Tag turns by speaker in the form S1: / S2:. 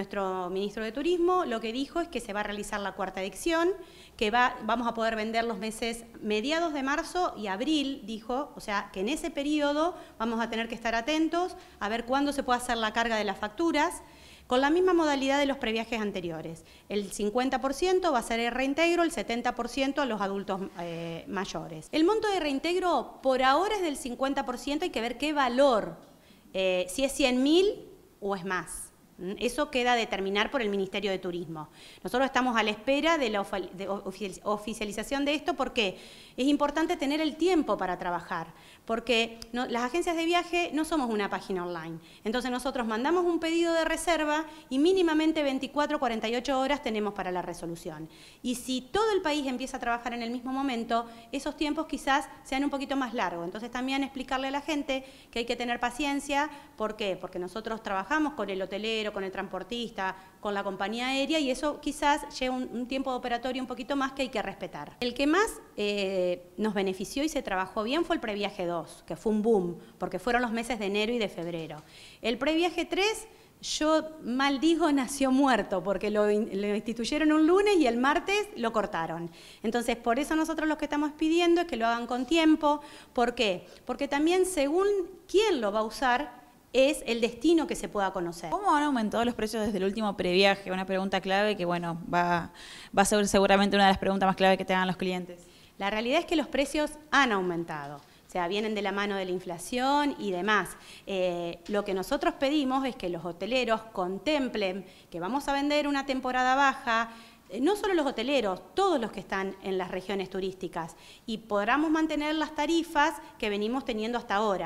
S1: Nuestro ministro de Turismo lo que dijo es que se va a realizar la cuarta edición, que vamos a poder vender los meses mediados de marzo y abril, dijo, o sea, que en ese periodo vamos a tener que estar atentos a ver cuándo se puede hacer la carga de las facturas, con la misma modalidad de los previajes anteriores. El 50% va a ser el reintegro, el 70% a los adultos eh, mayores. El monto de reintegro por ahora es del 50%, hay que ver qué valor, eh, si es 100.000 o es más. Eso queda determinar por el Ministerio de Turismo. Nosotros estamos a la espera de la oficialización de esto porque es importante tener el tiempo para trabajar, porque las agencias de viaje no somos una página online. Entonces nosotros mandamos un pedido de reserva y mínimamente 24, 48 horas tenemos para la resolución. Y si todo el país empieza a trabajar en el mismo momento, esos tiempos quizás sean un poquito más largos. Entonces también explicarle a la gente que hay que tener paciencia. ¿Por qué? Porque nosotros trabajamos con el hotelero, con el transportista, con la compañía aérea y eso quizás lleva un, tiempo de operatorio un poquito más que hay que respetar. El que más eh, nos benefició y se trabajó bien fue el previaje 2, que fue un boom, porque fueron los meses de enero y de febrero. El previaje 3 yo maldigo nació muerto, porque lo, lo, instituyeron un lunes y el martes lo cortaron. Entonces, por eso nosotros lo que estamos pidiendo es que lo hagan con tiempo. ¿Por qué? Porque también según quién lo va a usar,
S2: es el destino que se pueda conocer. ¿Cómo han aumentado los precios desde el último previaje? Una pregunta clave que, bueno, va, va a ser seguramente una de las preguntas más clave que tengan los clientes.
S1: La realidad es que los precios han aumentado. O sea, vienen de la mano de la inflación y demás. Eh, lo que nosotros pedimos es que los hoteleros contemplen que vamos a vender una temporada baja, eh, no solo los hoteleros, todos los que están en las regiones turísticas, y podamos mantener las tarifas que venimos teniendo hasta ahora.